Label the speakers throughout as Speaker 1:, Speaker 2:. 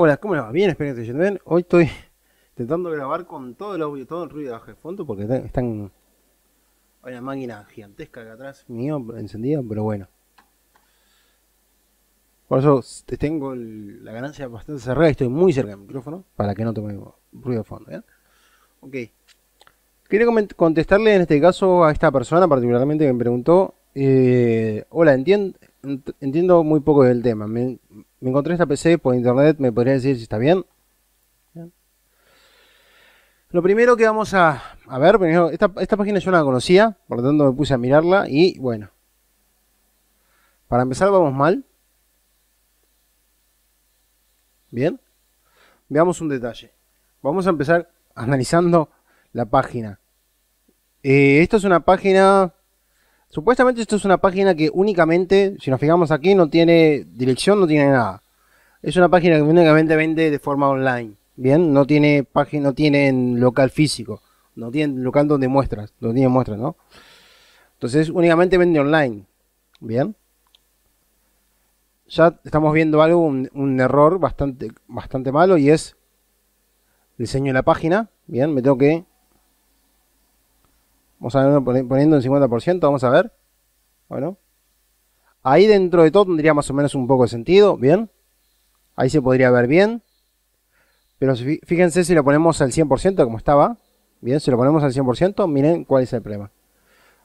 Speaker 1: Hola, ¿cómo les va? Bien, espero que estén bien. Hoy estoy intentando grabar con todo el audio, todo el ruido de, de fondo, porque están. Hay una máquina gigantesca acá atrás mío encendida, pero bueno. Por eso tengo la ganancia bastante cerrada y estoy muy cerca del micrófono para que no tome ruido de fondo. Ok. Quería contestarle en este caso a esta persona particularmente que me preguntó, eh, hola, entiendo, entiendo muy poco del tema, me encontré esta PC por internet, ¿me podría decir si está bien? Lo primero que vamos a, ver, esta, página yo no la conocía, por lo tanto me puse a mirarla y bueno. Para empezar vamos mal. Bien. Veamos un detalle. Vamos a empezar analizando la página. Eh, esta es una página Supuestamente esto es una página que únicamente, si nos fijamos aquí, no tiene dirección, no tiene nada. Es una página que únicamente vende de forma online. Bien, no tiene página, no tiene local físico, no tiene local donde muestras, donde tiene muestras, ¿no? Entonces únicamente vende online. Bien. Ya estamos viendo algo, un, error bastante, bastante malo y es diseño de la página. Bien, me tengo que Vamos a ver, poniendo en 50%, vamos a ver. Bueno. Ahí dentro de todo tendría más o menos un poco de sentido, ¿bien? Ahí se podría ver bien. Pero fíjense si lo ponemos al 100% como estaba. Bien, si lo ponemos al 100%, miren cuál es el problema.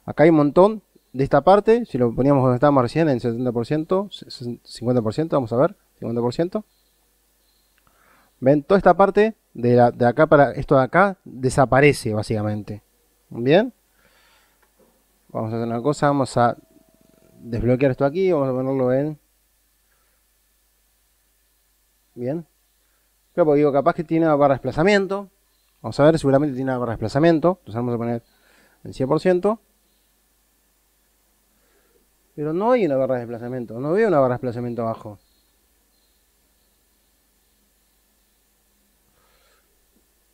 Speaker 1: Acá hay un montón de esta parte. Si lo poníamos donde estábamos recién, en 70%, 50%, vamos a ver, 50%. ¿Ven? Toda esta parte de, de acá para esto de acá desaparece básicamente. ¿Bien? Vamos a hacer una cosa, vamos a desbloquear esto aquí, vamos a ponerlo en... Bien. creo que digo, capaz que tiene una barra de desplazamiento. Vamos a ver, seguramente tiene una barra de desplazamiento. Entonces vamos a poner el 100%. Pero no hay una barra de desplazamiento. No veo una barra de desplazamiento abajo.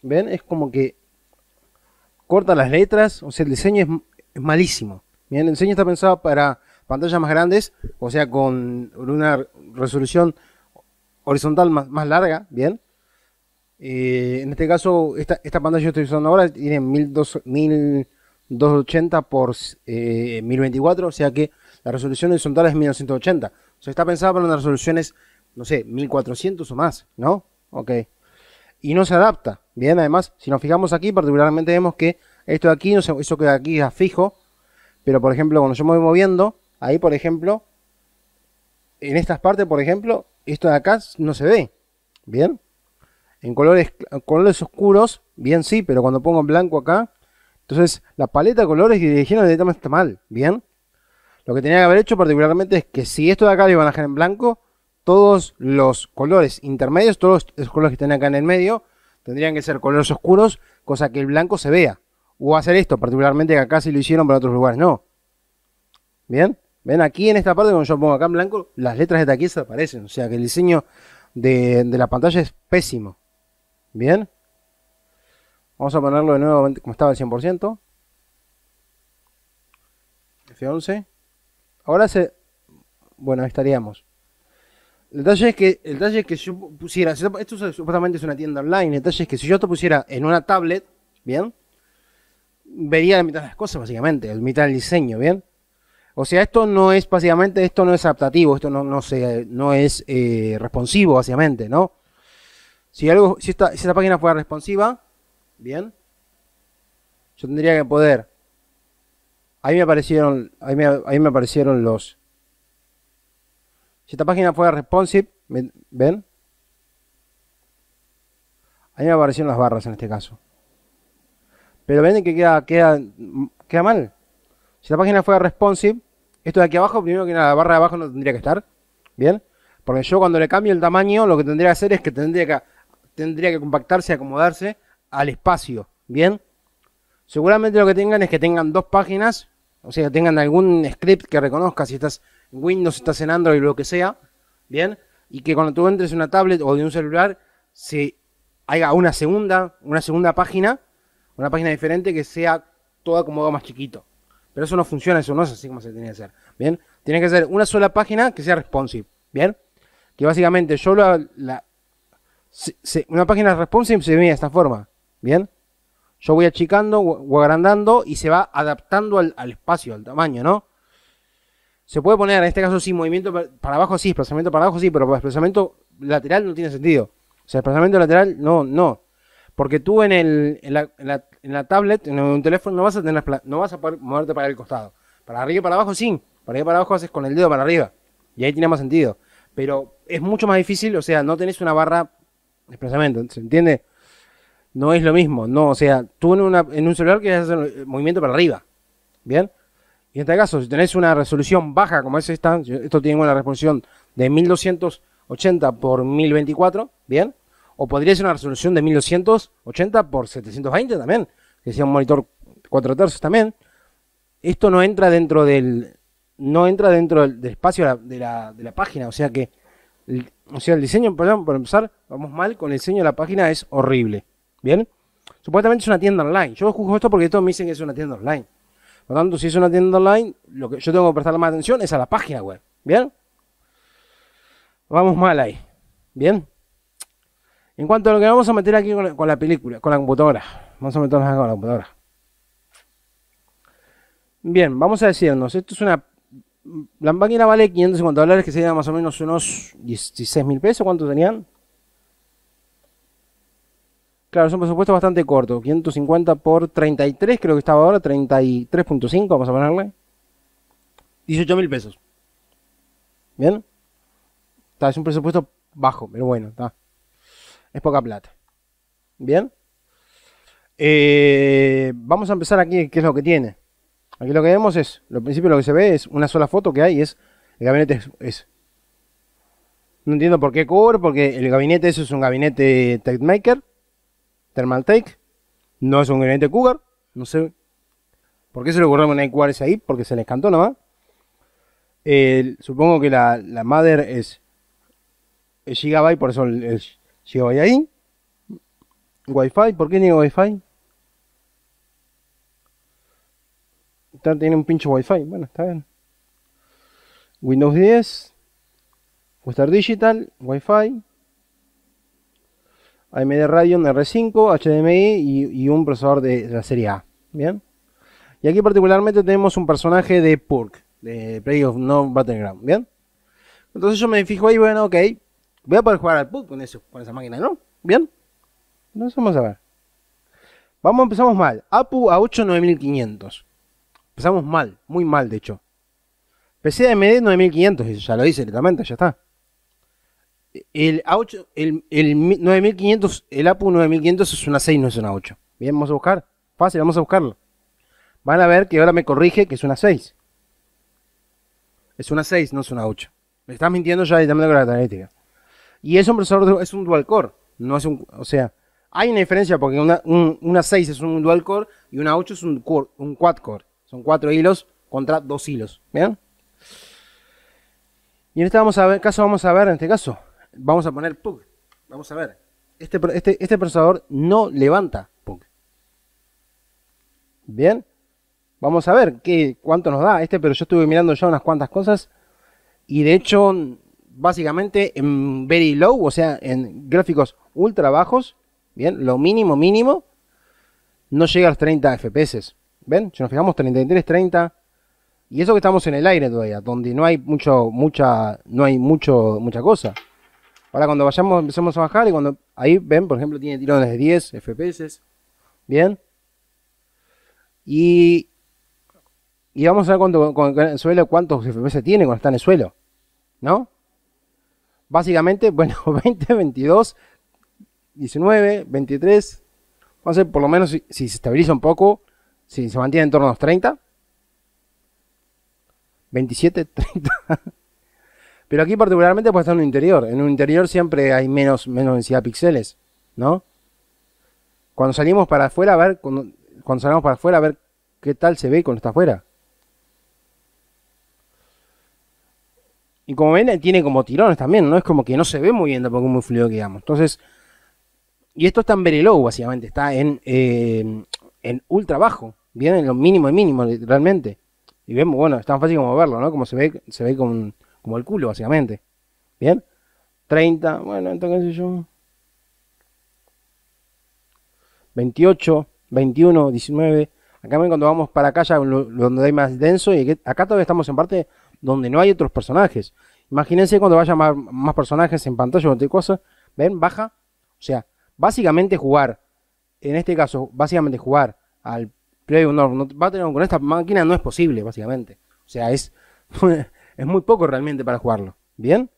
Speaker 1: ¿Ven? Es como que corta las letras. O sea, el diseño es es malísimo. miren el diseño está pensado para pantallas más grandes, o sea, con una resolución horizontal más, larga, ¿bien? Eh, en este caso, esta, esta pantalla que estoy usando ahora tiene 1280 por 1024, eh, o sea que la resolución horizontal es 1980. O sea, está pensado para unas resoluciones, no sé, 1400 o más, ¿no? Ok. Y no se adapta. Bien, además, si nos fijamos aquí, particularmente vemos que esto de aquí, no eso que aquí es fijo. Pero por ejemplo, cuando yo me voy moviendo, ahí por ejemplo, en estas partes, por ejemplo, esto de acá no se ve. ¿Bien? En colores, oscuros, bien sí, pero cuando pongo en blanco acá, entonces la paleta de colores y de directamente está mal. ¿Bien? Lo que tenía que haber hecho particularmente es que si esto de acá lo iban a dejar en blanco, todos los colores intermedios, todos los colores que están acá en el medio, tendrían que ser colores oscuros, cosa que el blanco se vea o hacer esto, particularmente que acá si lo hicieron para otros lugares, no. ¿Bien? Ven aquí en esta parte, cuando yo pongo acá en blanco, las letras de taquilla aparecen, o sea que el diseño de, la pantalla es pésimo. ¿Bien? Vamos a ponerlo de nuevo como estaba al 100%. F11. Ahora se... Bueno, ahí estaríamos. El detalle es que, el detalle es que si yo pusiera... Esto supuestamente es una tienda online. El detalle es que si yo esto pusiera en una tablet, ¿bien? vería la mitad de las cosas, básicamente, la mitad del diseño, ¿bien? O sea, esto no es, básicamente, esto no es adaptativo, esto no, no, se, no es eh, responsivo, básicamente, ¿no? Si, algo, si esta, si página fuera responsiva, ¿bien? Yo tendría que poder... Ahí me aparecieron, ahí me, ahí me aparecieron los... Si esta página fuera responsive, ¿ven? Ahí me aparecieron las barras en este caso. Pero ven que queda, queda, queda mal. Si la página fuera responsive, esto de aquí abajo, primero que nada, la barra de abajo no tendría que estar. ¿Bien? Porque yo cuando le cambio el tamaño, lo que tendría que hacer es que tendría que, tendría que compactarse y acomodarse al espacio. ¿Bien? Seguramente lo que tengan es que tengan dos páginas, o sea, que tengan algún script que reconozca si estás en Windows, si estás en Android, o lo que sea. ¿Bien? Y que cuando tú entres en una tablet o de un celular, si haga una segunda, una segunda página una página diferente que sea toda como algo más chiquito. Pero eso no funciona, eso no es así como se tiene que hacer. Bien, tiene que ser una sola página que sea responsive. Bien, que básicamente yo la, una página responsive se ve de esta forma. Bien, yo voy achicando o agrandando y se va adaptando al, espacio, al tamaño, ¿no? Se puede poner, en este caso sí, movimiento para abajo sí, desplazamiento para abajo sí, pero desplazamiento lateral no tiene sentido. O sea, desplazamiento lateral no, no. Porque tú en, el, en, la, tablet, en un teléfono, no vas a tener, no vas a poder moverte para el costado. Para arriba y para abajo, sí. Para arriba y para abajo haces con el dedo para arriba. Y ahí tiene más sentido. Pero es mucho más difícil, o sea, no tenés una barra expresamente, ¿se entiende? No es lo mismo, no, o sea, tú en, en un celular quieres hacer el movimiento para arriba, ¿bien? Y en este caso, si tenés una resolución baja como es esta, esto tiene una resolución de 1280 por 1024, ¿bien? O podría ser una resolución de 1280 por 720 también, que sea un monitor 4 tercios también. Esto no entra dentro del no entra dentro del, espacio de la, página, o sea que el, o sea, el diseño, perdón, por empezar, vamos mal con el diseño de la página es horrible. ¿Bien? Supuestamente es una tienda online. Yo juzgo esto porque todos me dicen que es una tienda online. Por lo tanto, si es una tienda online, lo que yo tengo que prestarle más atención es a la página web. ¿Bien? Vamos mal ahí. ¿Bien? En cuanto a lo que vamos a meter aquí con la, película, con la computadora. Vamos a meternos aquí con la computadora. Bien, vamos a decirnos, esto es una... La máquina vale 550 dólares, que sería más o menos unos 16 mil pesos. ¿Cuánto tenían? Claro, es un presupuesto bastante corto. 550 por 33, creo que estaba ahora. 33.5, vamos a ponerle. 18 mil pesos. ¿Bien? Está, es un presupuesto bajo, pero bueno, está es poca plata. ¿Bien? Eh, vamos a empezar aquí, qué es lo que tiene. Aquí lo que vemos es, lo principio lo que se ve es una sola foto que hay es, el gabinete es, No entiendo por qué cobre, porque el gabinete eso es un gabinete maker. Thermal Take, no es un gabinete Cougar, no sé por qué se le ocurrió poner es ahí, porque se les cantó nomás. supongo que la, madre mother es Gigabyte, por eso el Llego ahí. Wi-Fi, ¿por qué tiene Wi-Fi? tiene un pincho Wi-Fi, bueno, está bien. Windows 10, Western Digital, Wi-Fi, AMD Radeon R5, HDMI y, y, un procesador de la serie A. Bien. Y aquí particularmente tenemos un personaje de Purk, de Play of No Battleground. Bien. Entonces yo me fijo ahí, bueno, ok, Voy a poder jugar al PUB con, con esa máquina, ¿no? ¿Bien? Entonces vamos a ver. Vamos, empezamos mal. APU a 8, 9500. Empezamos mal, muy mal de hecho. PC AMD 9500, ya lo dice directamente, ya está. El, A8, el, 9500, el APU 9500 es una 6, no es una 8. Bien, vamos a buscar. Fácil, vamos a buscarlo. Van a ver que ahora me corrige que es una 6. Es una 6, no es una 8. Me estás mintiendo ya directamente con la característica. Y es un procesador, es un dual core, no es un, o sea, hay una diferencia porque una, 6 es un dual core y una 8 es un, quad core. Son cuatro hilos contra dos hilos, ¿bien? Y en este vamos a ver, caso vamos a ver, en este caso, vamos a poner PUG. Vamos a ver. Este, este, este, procesador no levanta PUG. Bien. Vamos a ver qué, cuánto nos da este, pero yo estuve mirando ya unas cuantas cosas. Y de hecho, básicamente en very low, o sea, en gráficos ultra bajos, bien, lo mínimo mínimo, no llega a los 30 FPS. ¿Ven? Si nos fijamos, 33, 30. Y eso que estamos en el aire todavía, donde no hay mucho, mucha, no hay mucho, mucha cosa. Ahora cuando vayamos, empezamos a bajar y cuando, ahí ven, por ejemplo, tiene tirones de 10 FPS. Bien. Y, y vamos a ver suelo, cuántos FPS tiene cuando está en el suelo. ¿No? básicamente, bueno, 20, 22, 19, 23, vamos a ver, por lo menos si, se estabiliza un poco, si se mantiene en torno a los 30, 27, 30. Pero aquí particularmente puede está en un interior. En un interior siempre hay menos, menos densidad de píxeles, ¿no? Cuando salimos para afuera, a ver, cuando salimos para afuera, a ver qué tal se ve cuando está afuera. Y como ven, tiene como tirones también, ¿no? Es como que no se ve muy bien tampoco muy fluido, digamos. Entonces, y esto está en very básicamente, está en, eh, en ultra bajo, viene en lo mínimo, y mínimo, realmente. Y vemos, bueno, es tan fácil como verlo, ¿no? Como se ve, se ve como, el culo, básicamente. ¿Bien? 30, bueno, entonces yo. 28, 21, 19. Acá ven cuando vamos para acá, ya donde hay más denso, y acá todavía estamos en parte donde no hay otros personajes. Imagínense cuando vaya más, más personajes en pantalla o cualquier cosa. ¿Ven? Baja. O sea, básicamente jugar, en este caso, básicamente jugar al Play no, tener con esta máquina no es posible, básicamente. O sea, es, es muy poco realmente para jugarlo. ¿Bien?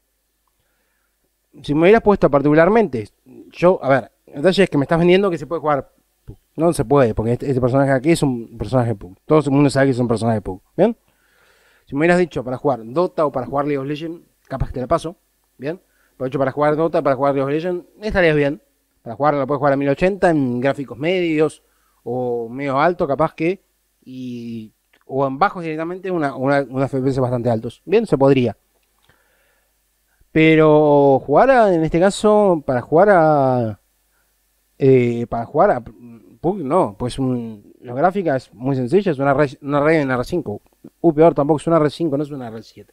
Speaker 1: Si me hubiera puesto particularmente, yo, a ver, entonces es que me estás vendiendo que se puede jugar No se puede, porque este, este, personaje aquí es un personaje Pug. Todo el mundo sabe que es un personaje Pug. ¿Bien? Si me hubieras dicho para jugar Dota o para jugar League of Legends, capaz que te la paso, ¿bien? Pero hecho, para jugar Dota, para jugar League of Legends, estarías bien. Para jugar, la puedes jugar a 1080 en gráficos medios o medio alto, capaz que, y, o en bajos directamente, una, una, FPS bastante altos. Bien, se podría. Pero jugar a, en este caso, para jugar a. Eh, para jugar a. Pug, no, pues un, la gráfica es muy sencilla, es una una red en R5 peor, tampoco es una R5, no es una R7.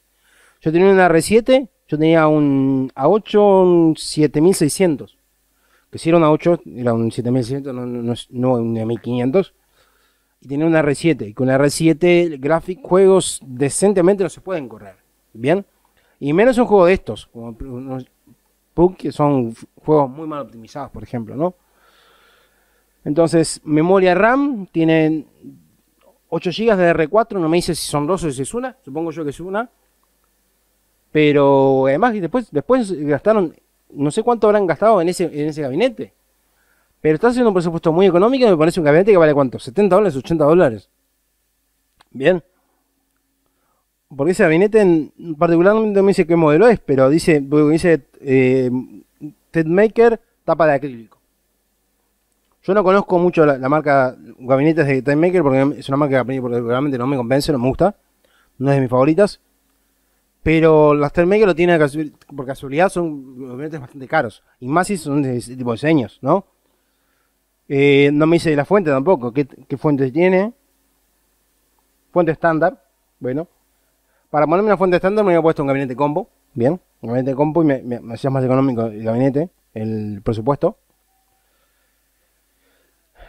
Speaker 1: Yo tenía una R7, yo tenía un A8, un 7600. Que si era un A8, era un 7600, no, no, un 1500 Y tenía una R7. Y con la R7, graphic, juegos decentemente no se pueden correr. ¿Bien? Y menos un juego de estos, como PUC, que son juegos muy mal optimizados, por ejemplo, ¿no? Entonces, memoria RAM tienen 8 GB de R4, no me dice si son dos o si es una, supongo yo que es una. Pero además después, después gastaron, no sé cuánto habrán gastado en ese, en ese gabinete. Pero está haciendo un presupuesto muy económico me parece un gabinete que vale cuánto, 70 dólares, 80 dólares. Bien. Porque ese gabinete en no me dice qué modelo es, pero dice, dice eh, TED Maker, tapa de acrílico. Yo no conozco mucho la, marca gabinetes de Time Maker porque es una marca que realmente no me convence, no me gusta. No es de mis favoritas. Pero las Time Maker lo tienen por casualidad, son gabinetes bastante caros. Y más si son de ese tipo de diseños, ¿no? Eh, no me dice la fuente tampoco. ¿Qué, fuente tiene? Fuente estándar. Bueno. Para ponerme una fuente estándar me había puesto un gabinete combo. Bien. Un gabinete combo y me, hacía más económico el gabinete, el presupuesto.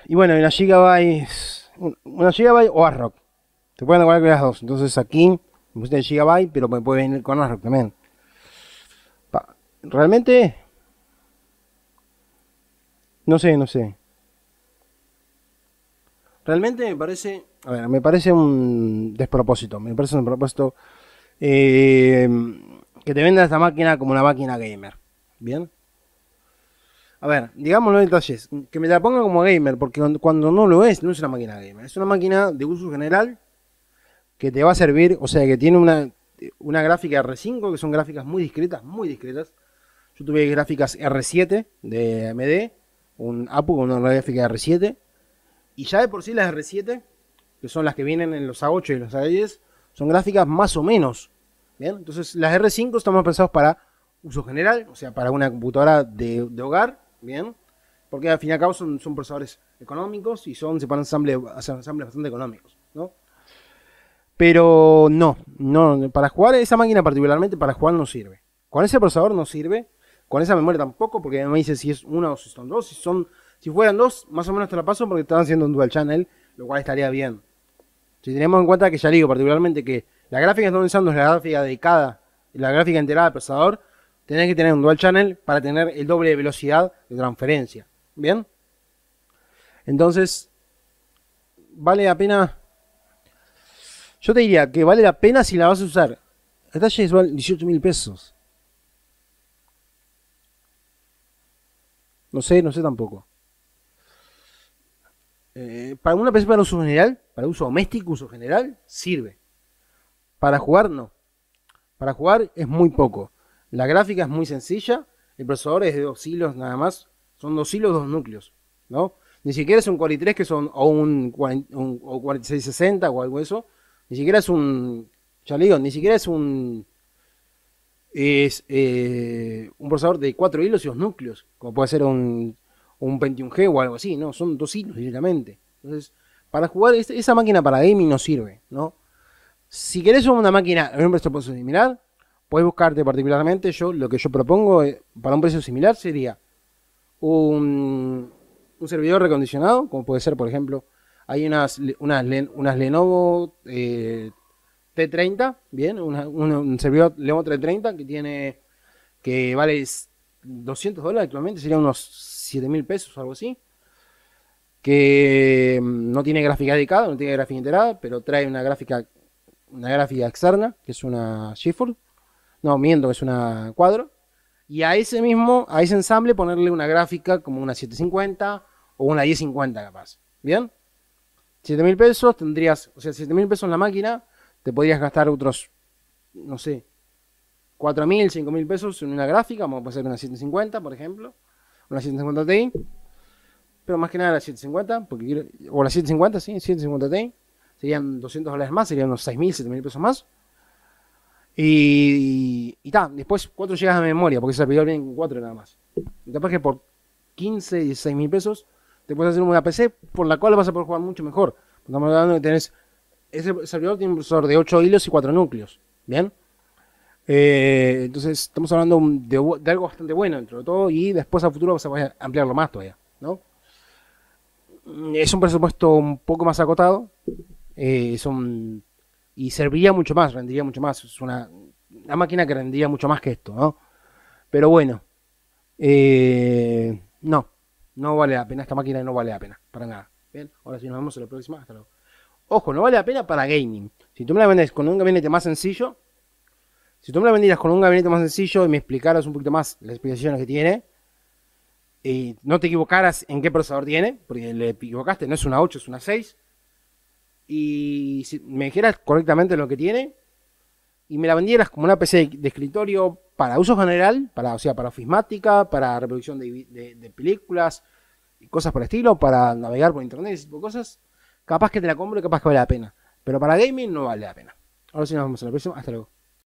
Speaker 1: Y bueno, una Gigabyte, una Gigabyte o ARROC. Te pueden acordar con las dos. Entonces aquí me pusiste Gigabyte, pero me puede venir con ARROC también. Realmente. No sé, no sé. Realmente me parece. A ver, me parece un despropósito. Me parece un propósito. Eh, que te venda esta máquina como una máquina gamer. ¿Bien? A ver, digámoslo en detalles, que me la ponga como gamer, porque cuando no lo es, no es una máquina gamer, es una máquina de uso general que te va a servir, o sea, que tiene una, una gráfica R5, que son gráficas muy discretas, muy discretas. Yo tuve gráficas R7 de AMD, un APU con una gráfica R7, y ya de por sí las R7, que son las que vienen en los A8 y los A10, son gráficas más o menos. Entonces, las R5 están más pensadas para uso general, o sea, para una computadora de, de hogar ¿bien? Porque al fin y al cabo son, procesadores económicos y son, se ponen ensambles, bastante económicos, ¿no? Pero no, no, para jugar esa máquina particularmente, para jugar no sirve. Con ese procesador no sirve, con esa memoria tampoco, porque me dice si es una o si son dos, si son, si fueran dos, más o menos te la paso porque están haciendo un dual channel, lo cual estaría bien. Si tenemos en cuenta que ya digo particularmente que la gráfica que estamos usando es la gráfica dedicada, la gráfica enterada del procesador, tenés que tener un dual channel para tener el doble de velocidad de transferencia. ¿Bien? Entonces, vale la pena. Yo te diría que vale la pena si la vas a usar. talla es valen 18 mil pesos. No sé, no sé tampoco. Eh, para una persona para uso general, para uso doméstico, uso general, sirve. Para jugar, no. Para jugar es muy poco. La gráfica es muy sencilla, el procesador es de dos hilos nada más, son dos hilos, dos núcleos, ¿no? Ni siquiera es un 43 que son, o un, un 4660 o algo eso, ni siquiera es un, ya le digo, ni siquiera es un, es eh, un procesador de cuatro hilos y dos núcleos, como puede ser un, un 21G o algo así, ¿no? Son dos hilos directamente. Entonces, para jugar, esa máquina para gaming no sirve, ¿no? Si querés una máquina, un puedes eliminar, Puedes buscarte particularmente, yo lo que yo propongo eh, para un precio similar sería un, servidor recondicionado, como puede ser, por ejemplo, hay unas, unas, unas Lenovo eh, T30, bien, un servidor Lenovo T30 que tiene, que vale 200 dólares actualmente, sería unos 7000 pesos o algo así, que mm, no tiene gráfica dedicada, no tiene gráfica integrada, pero trae una gráfica, una gráfica externa, que es una GeForce, no, miento, es una cuadro. Y a ese mismo, a ese ensamble ponerle una gráfica como una 750 o una 1050 capaz. ¿Bien? 7 mil pesos tendrías, o sea, 7 mil pesos en la máquina, te podrías gastar otros, no sé, 4 mil, 5 mil pesos en una gráfica, vamos a ser una 750, por ejemplo, una 750 Ti, pero más que nada la 750, porque quiero, o la 750, sí, 750 Ti, serían 200 dólares más, serían unos 6 mil, 7 mil pesos más. Y, y ta, después 4 llegas a memoria, porque ese servidor viene con 4 nada más. Y capaz que por 15, 16 mil pesos te puedes hacer una PC por la cual vas a poder jugar mucho mejor. Estamos hablando de que tenés. Ese servidor tiene un procesador de 8 hilos y 4 núcleos. ¿Bien? Eh, entonces, estamos hablando de, algo bastante bueno dentro de todo. Y después a futuro vas a ampliarlo más todavía. ¿No? Es un presupuesto un poco más acotado. Eh, son y serviría mucho más, rendiría mucho más. Es una, máquina que rendiría mucho más que esto, ¿no? Pero bueno, eh, no, no vale la pena. Esta máquina no vale la pena, para nada. Bien, ahora sí nos vemos en la próxima. Hasta luego. Ojo, no vale la pena para gaming. Si tú me la vendes con un gabinete más sencillo, si tú me la vendieras con un gabinete más sencillo y me explicaras un poquito más las explicaciones que tiene, y no te equivocaras en qué procesador tiene, porque le equivocaste, no es una 8, es una 6 y si me dijeras correctamente lo que tiene y me la vendieras como una PC de escritorio para uso general, para, o sea, para ofimática, para reproducción de, películas y cosas por el estilo, para navegar por internet y ese tipo cosas, capaz que te la compro y capaz que vale la pena. Pero para gaming no vale la pena. Ahora sí nos vemos en la próxima. Hasta luego.